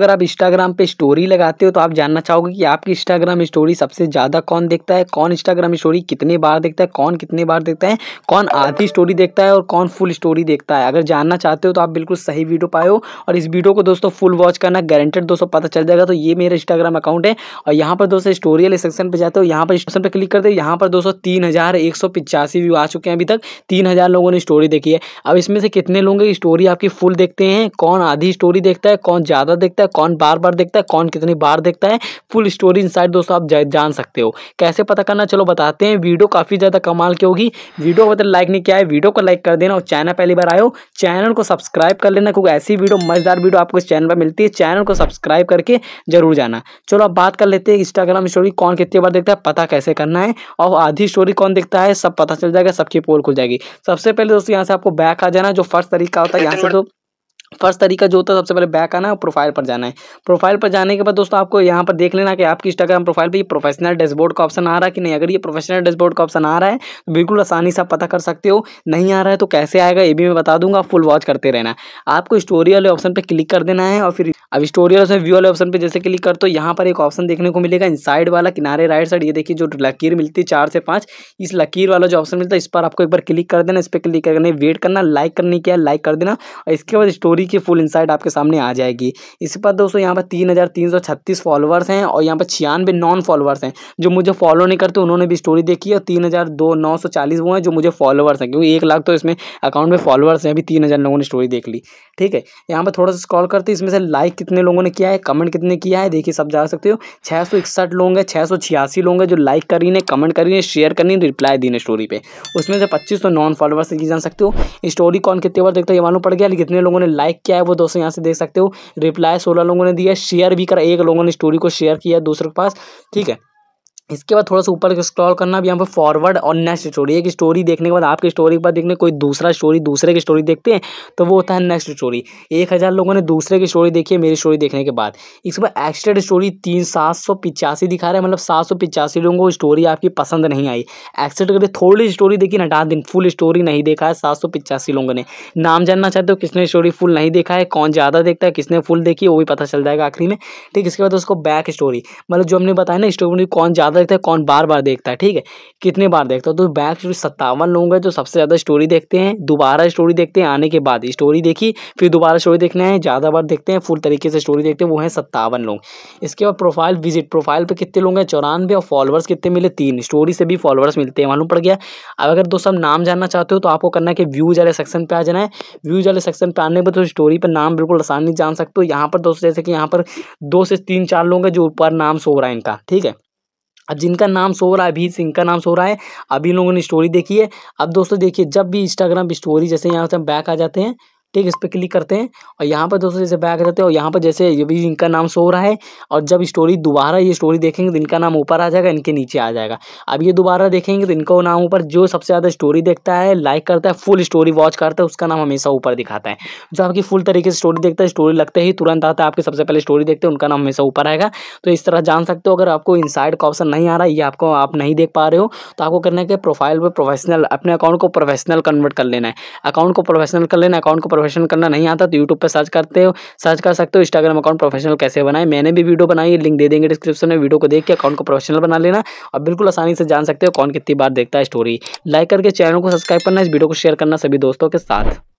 अगर आप इंस्टाग्राम पे स्टोरी लगाते हो तो आप जानना चाहोगे कि आपकी इंस्टाग्राम स्टोरी सबसे ज़्यादा कौन देखता है कौन इंस्टाग्राम स्टोरी कितने बार देखता है कौन कितने बार देखता है कौन आधी स्टोरी देखता है और कौन फुल स्टोरी देखता है अगर जानना चाहते हो तो आप बिल्कुल सही वीडियो पाए हो और इस वीडियो को दोस्तों फुल वॉच करना गारंटेड दोस्तों पता चल जाएगा तो ये मेरा इंस्टाग्राम अकाउंट है और यहाँ पर दोस्तों स्टोरी वाले सेक्शन पर जाते हो यहाँ पर स्टेशन पर क्लिक करते हो यहाँ पर दोस्तों तीन व्यू आ चुके हैं अभी तक तीन लोगों ने स्टोरी देखी है अब इसमें से कितने लोग स्टोरी आपकी फुल देखते हैं कौन आधी स्टोरी देखता है कौन ज़्यादा देखता है है कौन बार बार देखता है कौन कितनी बार देखता है फुल स्टोरी इनसाइड दोस्तों आप जान सकते हो कैसे पता करना चलो बताते हैं वीडियो काफ़ी ज़्यादा कमाल की होगी वीडियो मतलब लाइक नहीं किया है वीडियो को लाइक कर देना और चैनल पहली बार आयो चैनल को सब्सक्राइब कर लेना क्योंकि ऐसी वीडियो मज़ेदार वीडियो आपको इस चैनल पर मिलती है चैनल को सब्सक्राइब करके जरूर जाना चलो आप बात कर लेते हैं इंस्टाग्राम स्टोरी कौन कितनी बार देखता है पता कैसे करना है और आधी स्टोरी कौन देखता है सब पता चल जाएगा सबकी पोल खुल जाएगी सबसे पहले दोस्तों यहाँ से आपको बैक आ जाना जो फर्स्ट तरीका होता है यहाँ से तो फर्स्ट तरीका जो होता है सबसे पहले बैक आना है और प्रोफाइल पर जाना है प्रोफाइल पर जाने के बाद दोस्तों आपको यहाँ पर देख लेना कि आपकी इंस्टाग्राम प्रोफाइल पे ये प्रोफेशनल डैशबोर्ड का ऑप्शन आ रहा है कि नहीं अगर ये प्रोफेशनल डैशबोर्ड का ऑप्शन आ रहा है तो बिल्कुल आसानी से आप पता कर सकते हो नहीं आ रहा है तो कैसे आएगा ये भी मैं बता दूंगा आप फुल वॉच करते रहना आपको स्टोरी वाले ऑप्शन पर क्लिक कर देना है और फिर अब स्टोरी वाले व्यू वाले ऑप्शन पर जैसे क्लिक कर तो यहाँ पर एक ऑप्शन देखने को मिलेगा इन साइड वाला किनारे राइट साइड ये देखिए जो लकीर मिलती है चार से पाँच इस लकीर वाला जो ऑप्शन मिलता है इस पर आपको एक बार क्लिक कर देना इस पर क्लिक करने वेट करना लाइक करने किया लाइक कर देना और इसके बाद स्टोरी स्टोरी की फुल इंसाइट आपके सामने आ जाएगी इसके बाद दोस्तों यहाँ पर तीन हज़ार तीन सौ छत्तीस फॉलोअर्स हैं और यहाँ पर छियानवे नॉन फॉलोअर्स हैं जो मुझे फॉलो नहीं करते उन्होंने भी स्टोरी देखी और तीन हज़ार दो नौ सौ चालीस वो हैं जो मुझे फॉलोअर्स हैं क्योंकि एक लाख तो इसमें अकाउंट में फॉलोअर्स हैं अभी तीन हज़ार लोगों ने स्टोरी देख ली ठीक है यहाँ पर थोड़ा सा स्कॉल करते इसमें से लाइक कितने लोगों ने किया है कमेंट कितने किया है देखिए सब जा सकते हो छः सौ इकसठ लोग हैं छः सौ छियासी लोग हैं जो लाइक करी ने कमेंट करी ने शेयर करनी रिप्लाई दी ने स्टोरी पे उसमें से पच्चीस सौ नॉन फॉलोअर्स की जान सकते हो स्टोरी कौन कितने बार देखते हो ये मालूम पड़ गया कितने लोगों ने लाइक लाइक किया है वो दोस्तों यहाँ से देख सकते हो रिप्लाई सोलह लोगों ने दिया शेयर भी करा एक लोगों ने स्टोरी को शेयर किया दूसरों के पास ठीक है इसके बाद थोड़ा सा ऊपर स्क्रॉल करना भी यहाँ पर फॉरवर्ड और नेक्स्ट स्टोरी एक स्टोरी देखने के बाद आपकी स्टोरी के बाद देखने कोई दूसरा स्टोरी दूसरे की स्टोरी देखते हैं तो वो होता है नेक्स्ट स्टोरी एक हज़ार लोगों ने दूसरे की स्टोरी देखी है मेरी स्टोरी देखने के बाद इसके बाद एक्स्ट्रा स्टोरी तीन सात सौ पिचासी दिखा रहा है मतलब सात सौ पिचासी लोगों को स्टोरी आपकी पसंद नहीं आई एक्सेप्ट करके थोड़ी स्टोरी देखी हटा दिन फुल स्टोरी नहीं देखा है सात सौ पिचासी लोगों ने नाम जानना चाहते हो किसने स्टोरी फुल नहीं देखा है कौन ज़्यादा देखता है किसने फुल देखी है वो भी पता चल जाएगा आखिरी में ठीक इसके बाद उसको बैक स्टोरी मतलब जो हमने बताया ना स्टोरी कौन ज़्यादा ज़्यादा देखता है कौन बार बार देखता है ठीक है कितने बार देखता है तो बैक स्टोरी सत्तावन लोग हैं जो सबसे ज़्यादा स्टोरी देखते हैं दोबारा स्टोरी देखते हैं आने के बाद स्टोरी देखी फिर दोबारा स्टोरी देखने है ज़्यादा बार देखते हैं फुल तरीके से स्टोरी देखते हैं वो हैं सत्तावन लोग इसके बाद प्रोफाइल विजिट प्रोफाइल पर कितने लोग हैं चौरानवे और फॉलोअर्स कितने मिले तीन स्टोरी से भी फॉलोवर्स मिलते हैं मालूम पड़ गया अब अगर दोस्तों नाम जानना चाहते हो तो आपको करना है कि व्यूज वाले सेक्शन पर आ जाना है व्यूज वाले सेक्शन पर आने पर तो स्टोरी पर नाम बिल्कुल आसानी जान सकते हो यहाँ पर दोस्तों जैसे कि यहाँ पर दो से तीन चार लोग हैं जो ऊपर नाम सो रहा है इनका ठीक है अब जिनका नाम सो रहा है अभी का नाम सो रहा है अभी इन लोगों ने स्टोरी देखी है अब दोस्तों देखिए जब भी इंस्टाग्राम स्टोरी जैसे यहाँ से हम बैक आ जाते हैं ठीक इस पर क्लिक करते हैं और यहाँ पर दोस्तों जैसे बैक रहते हैं और यहाँ पर जैसे ये भी इनका नाम सो रहा है और जब स्टोरी दोबारा ये स्टोरी देखेंगे तो इनका नाम ऊपर आ जाएगा इनके नीचे आ जाएगा अब ये दोबारा देखेंगे तो इनका नाम ऊपर जो सबसे ज़्यादा स्टोरी देखता है लाइक करता है फुल स्टोरी वॉच करता है उसका नाम हमेशा ऊपर दिखाता है जो आपकी फुल तरीके से स्टोरी देखता है स्टोरी लगते ही तुरंत आता है आपके सबसे पहले स्टोरी देखते हैं उनका नाम हमेशा ऊपर आएगा तो इस तरह जान सकते हो अगर आपको इन का ऑप्शन नहीं आ रहा है ये आपको आप नहीं देख पा रहे हो तो आपको करना है कि प्रोफाइल पर प्रोफेशनल अपने अकाउंट को प्रोफेशनल कन्वर्ट कर लेना है अकाउंट को प्रोफेशनल कर लेना अकाउंट को प्रोफेशनल करना नहीं आता तो यूट्यूब पर सर्च करते हो सर्च कर सकते हो इंस्टाग्राम अकाउंट प्रोफेशनल कैसे बनाए मैंने भी वीडियो बनाई है लिंक दे देंगे डिस्क्रिप्शन में वीडियो को देख के अकाउंट को प्रोफेशनल बना लेना और बिल्कुल आसानी से जान सकते हो कौन कितनी बार देखता है स्टोरी लाइक करके चैनल को सब्सक्राइब करना इस वीडियो को शेयर करना सभी दोस्तों के साथ